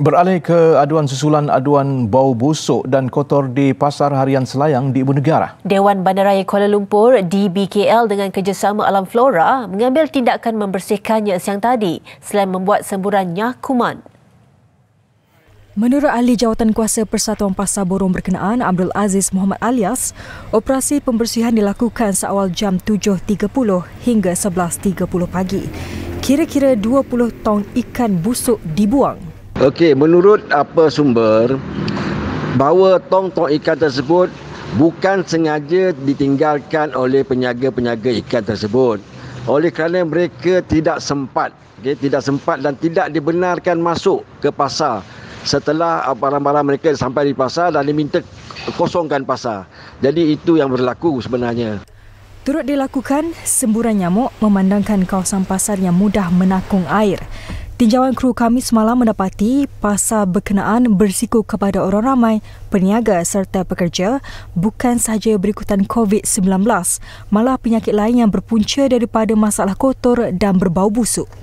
Beralih ke aduan susulan aduan bau busuk dan kotor di Pasar Harian Selayang di Ibu Negara. Dewan Bandaraya Kuala Lumpur DBKL dengan kerjasama Alam Flora mengambil tindakan membersihkannya siang tadi selain membuat semburan nyakuman. Menurut ahli jawatan kuasa Persatuan Pasar Borong Berkenaan Abdul Aziz Muhammad Alias, operasi pembersihan dilakukan seawal jam 7.30 hingga 11.30 pagi. Kira-kira 20 tong ikan busuk dibuang Okey, menurut apa sumber bahawa tong-tong ikan tersebut bukan sengaja ditinggalkan oleh penyaga-penyaga ikan tersebut oleh kerana mereka tidak sempat okay, tidak sempat dan tidak dibenarkan masuk ke pasar setelah barang-barang mereka sampai di pasar dan diminta kosongkan pasar jadi itu yang berlaku sebenarnya Turut dilakukan, semburan nyamuk memandangkan kawasan pasar yang mudah menakung air. Tinjauan kru kami semalam mendapati pasal berkenaan bersiku kepada orang ramai, peniaga serta pekerja bukan sahaja berikutan COVID-19, malah penyakit lain yang berpunca daripada masalah kotor dan berbau busuk.